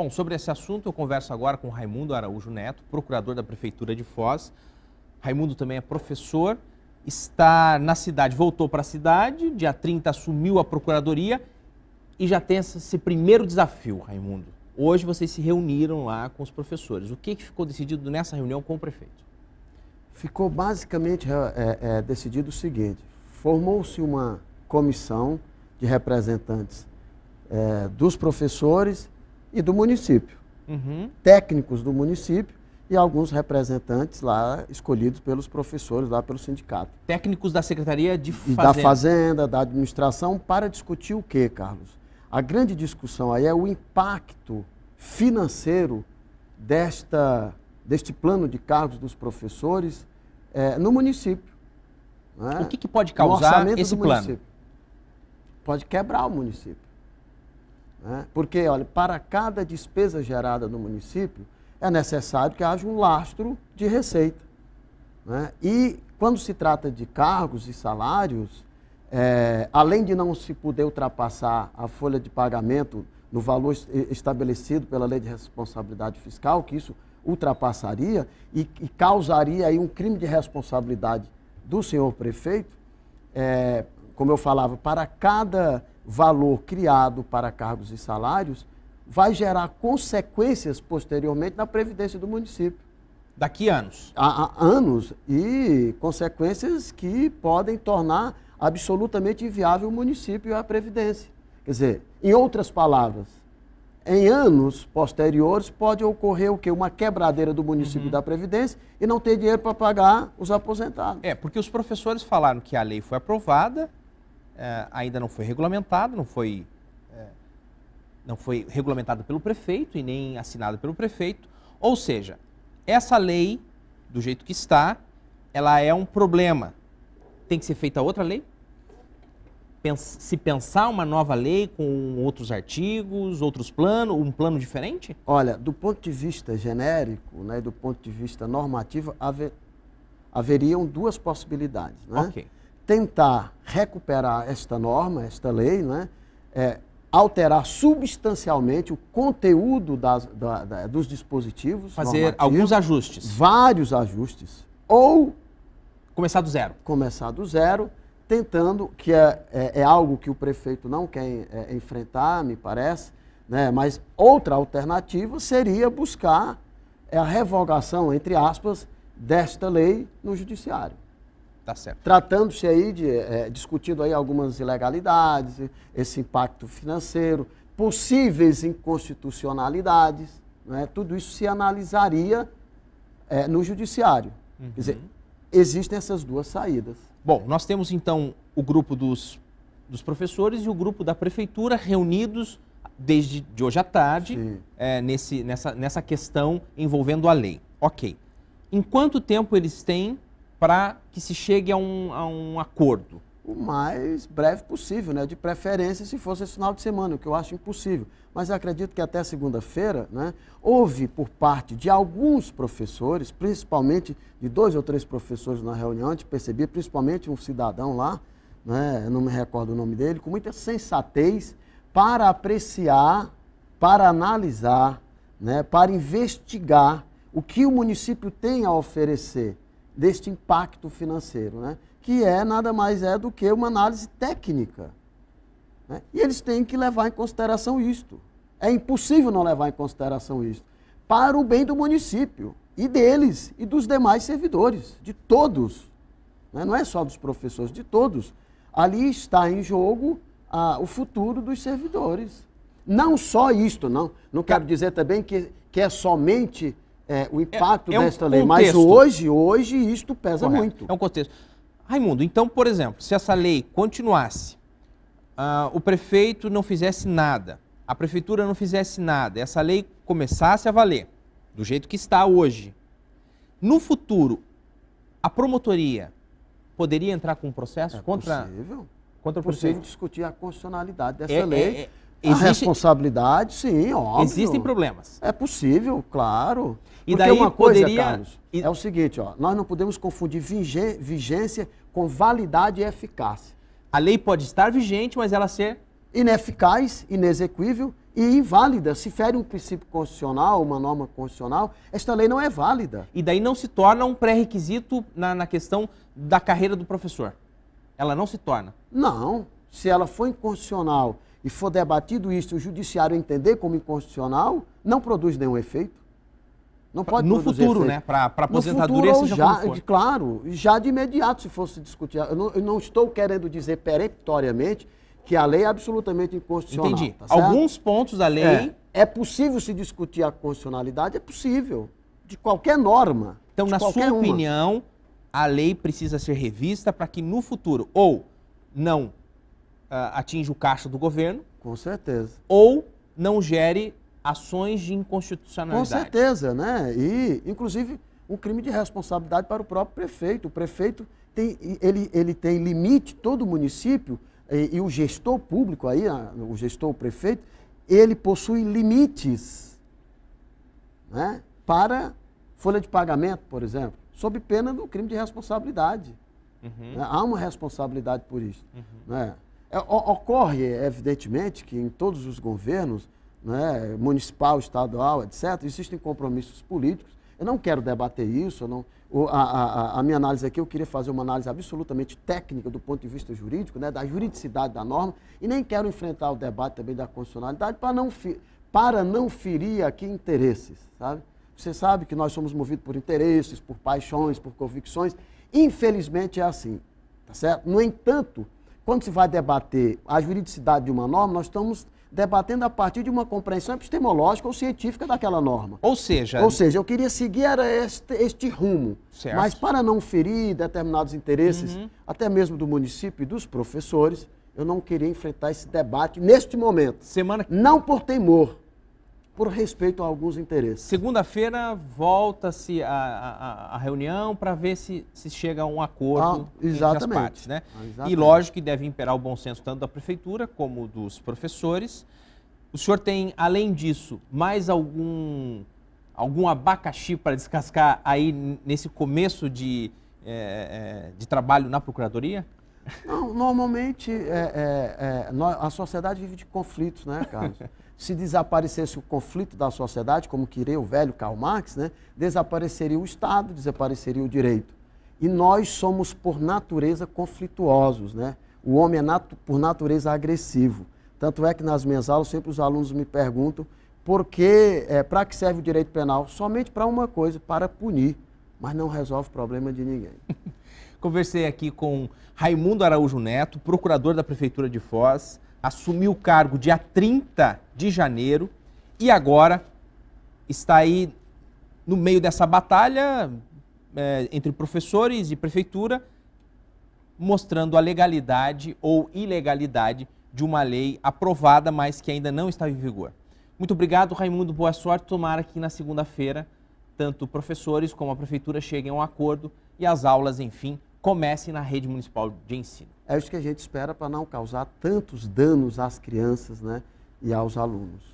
Bom, sobre esse assunto eu converso agora com Raimundo Araújo Neto, procurador da Prefeitura de Foz. Raimundo também é professor, está na cidade, voltou para a cidade, dia 30 assumiu a procuradoria e já tem esse primeiro desafio, Raimundo. Hoje vocês se reuniram lá com os professores. O que, que ficou decidido nessa reunião com o prefeito? Ficou basicamente é, é, é decidido o seguinte: formou-se uma comissão de representantes é, dos professores e do município. Uhum. Técnicos do município e alguns representantes lá escolhidos pelos professores, lá pelo sindicato. Técnicos da Secretaria de Fazenda. E da Fazenda, da administração, para discutir o quê, Carlos? A grande discussão aí é o impacto financeiro desta, deste plano de cargos dos professores é, no município. Né? O que, que, pode causar esse plano? Município. Pode quebrar o município. Né? Porque, olha, para cada despesa gerada no município, é necessário que haja um lastro de receita. Né? E quando se trata de cargos e salários, é, além de não se poder ultrapassar a folha de pagamento no valor estabelecido pela lei de responsabilidade fiscal, que isso ultrapassaria e, e causaria aí um crime de responsabilidade do senhor prefeito, é, como eu falava, para cada valor criado para cargos e salários vai gerar consequências posteriormente na previdência do município. Daqui anos. Há, há anos e consequências que podem tornar absolutamente inviável o município e a previdência. Quer dizer, em outras palavras, em anos posteriores pode ocorrer o quê? Uma quebradeira do município uhum. da Previdência e não ter dinheiro para pagar os aposentados. É, porque os professores falaram que a lei foi aprovada, é, ainda não foi regulamentado, não foi, é, não foi regulamentado pelo prefeito e nem assinado pelo prefeito. Ou seja, essa lei, do jeito que está, ela é um problema. Tem que ser feita outra lei? se pensar uma nova lei com outros artigos, outros planos, um plano diferente? Olha, do ponto de vista genérico, né, do ponto de vista normativo, haver, haveriam duas possibilidades. Né? Okay. Tentar recuperar esta norma, esta lei, né? É, alterar substancialmente o conteúdo das, da, da, dos dispositivos. Fazer alguns ajustes. Vários ajustes. Ou. Começar do zero. Começar do zero, tentando, que é, é, é algo que o prefeito não quer é, enfrentar, me parece, né? mas outra alternativa seria buscar é, a revogação, entre aspas, desta lei no judiciário. Tá certo. Tratando-se aí de, é, discutindo aí algumas ilegalidades, esse impacto financeiro, possíveis inconstitucionalidades, né? tudo isso se analisaria é, no judiciário. Uhum. Quer dizer, existem essas duas saídas. Bom, nós temos então o grupo dos, dos professores e o grupo da prefeitura reunidos desde de hoje à tarde é, nesse, nessa, nessa questão envolvendo a lei. Ok. Em quanto tempo eles têm para que se chegue a um, a um acordo? O mais breve possível, né? De preferência se fosse esse final de semana, o que eu acho impossível. Mas acredito que até segunda-feira, né, houve por parte de alguns professores, principalmente de dois ou três professores na reunião, a gente percebia principalmente um cidadão lá, né, não me recordo o nome dele, com muita sensatez para apreciar, para analisar, né, para investigar o que o município tem a oferecer deste impacto financeiro, né? que é nada mais é do que uma análise técnica. Né? E eles têm que levar em consideração isto. É impossível não levar em consideração isto. Para o bem do município, e deles, e dos demais servidores, de todos. Né? Não é só dos professores, de todos. Ali está em jogo o futuro dos servidores. Não só isto, não. Não quero dizer também que, que é somente é, o é, impacto é, é um desta lei. Contexto. Mas hoje, hoje, isto pesa Correto. muito. É um contexto. Raimundo, então, por exemplo, se essa lei continuasse, uh, o prefeito não fizesse nada, a prefeitura não fizesse nada, essa lei começasse a valer, do jeito que está hoje, no futuro, a promotoria poderia entrar com um processo é contra... Possível. Contra o possível discutir a constitucionalidade dessa é, é, lei Existe... A responsabilidade, sim, óbvio. Existem problemas. É possível, claro. E Porque daí uma coisa, poderia... Carlos, e... é o seguinte, ó, nós não podemos confundir vigência com validade e eficácia. A lei pode estar vigente, mas ela ser... Ineficaz, inexequível e inválida. Se fere um princípio constitucional, uma norma constitucional, esta lei não é válida. E daí não se torna um pré-requisito na, na questão da carreira do professor? Ela não se torna? Não. Se ela for inconstitucional e for debatido isso, o judiciário entender como inconstitucional, não produz nenhum efeito. Não pode no futuro, efeito. né? Para aposentadoria, futuro, seja já, como for. Claro, já de imediato, se fosse discutir. Eu não, eu não estou querendo dizer peremptoriamente que a lei é absolutamente inconstitucional. Entendi. Tá Alguns pontos da lei. É, é possível se discutir a constitucionalidade? É possível. De qualquer norma. Então, na sua uma. opinião, a lei precisa ser revista para que no futuro, ou não ah, atinge o caixa do governo. Com certeza. Ou não gere ações de inconstitucionalidade. Com certeza, né? E, inclusive, um crime de responsabilidade para o próprio prefeito. O prefeito tem, ele, ele tem limite, todo município, e, e o gestor público aí, a, o gestor, o prefeito, ele possui limites né, para folha de pagamento, por exemplo, sob pena do crime de responsabilidade. Uhum. Né? Há uma responsabilidade por isso. Uhum. Né? É, ocorre, evidentemente, que em todos os governos, né, municipal, estadual, etc., existem compromissos políticos. Eu não quero debater isso, não, a, a, a, minha análise aqui, eu queria fazer uma análise absolutamente técnica do ponto de vista jurídico, né, da juridicidade da norma, e nem quero enfrentar o debate também da constitucionalidade para não, para não ferir aqui interesses, sabe? Você sabe que nós somos movidos por interesses, por paixões, por convicções. Infelizmente é assim, tá certo? No entanto, quando se vai debater a juridicidade de uma norma, nós estamos debatendo a partir de uma compreensão epistemológica ou científica daquela norma. Ou seja, ou seja, eu queria seguir este, este rumo, certo. mas para não ferir determinados interesses, uhum. até mesmo do município e dos professores, eu não queria enfrentar esse debate neste momento. Semana não por temor, por respeito a alguns interesses. Segunda-feira volta-se a, a, a, reunião para ver se, se chega a um acordo ah, exatamente. entre as partes. Né? Ah, exatamente. E lógico que deve imperar o bom senso tanto da prefeitura como dos professores. O senhor tem, além disso, mais algum, algum abacaxi para descascar aí nesse começo de, é, de trabalho na Procuradoria? Não, normalmente é, é, é, a sociedade vive de conflitos, né, Carlos? Se desaparecesse o conflito da sociedade, como queria o velho Karl Marx, né, desapareceria o Estado, desapareceria o direito. E nós somos, por natureza, conflituosos, né? O homem é, por natureza, agressivo. Tanto é que nas minhas aulas, sempre os alunos me perguntam por que, é, para que serve o direito penal? Somente para uma coisa, para punir. Mas não resolve o problema de ninguém. Conversei aqui com Raimundo Araújo Neto, procurador da Prefeitura de Foz, assumiu o cargo dia 30 de janeiro e agora está aí no meio dessa batalha é, entre professores e prefeitura, mostrando a legalidade ou ilegalidade de uma lei aprovada, mas que ainda não está em vigor. Muito obrigado, Raimundo. Boa sorte. Tomara que na segunda-feira, tanto professores como a prefeitura cheguem a um acordo e as aulas, enfim, Comecem na rede municipal de ensino. É isso que a gente espera para não causar tantos danos às crianças né, e aos alunos.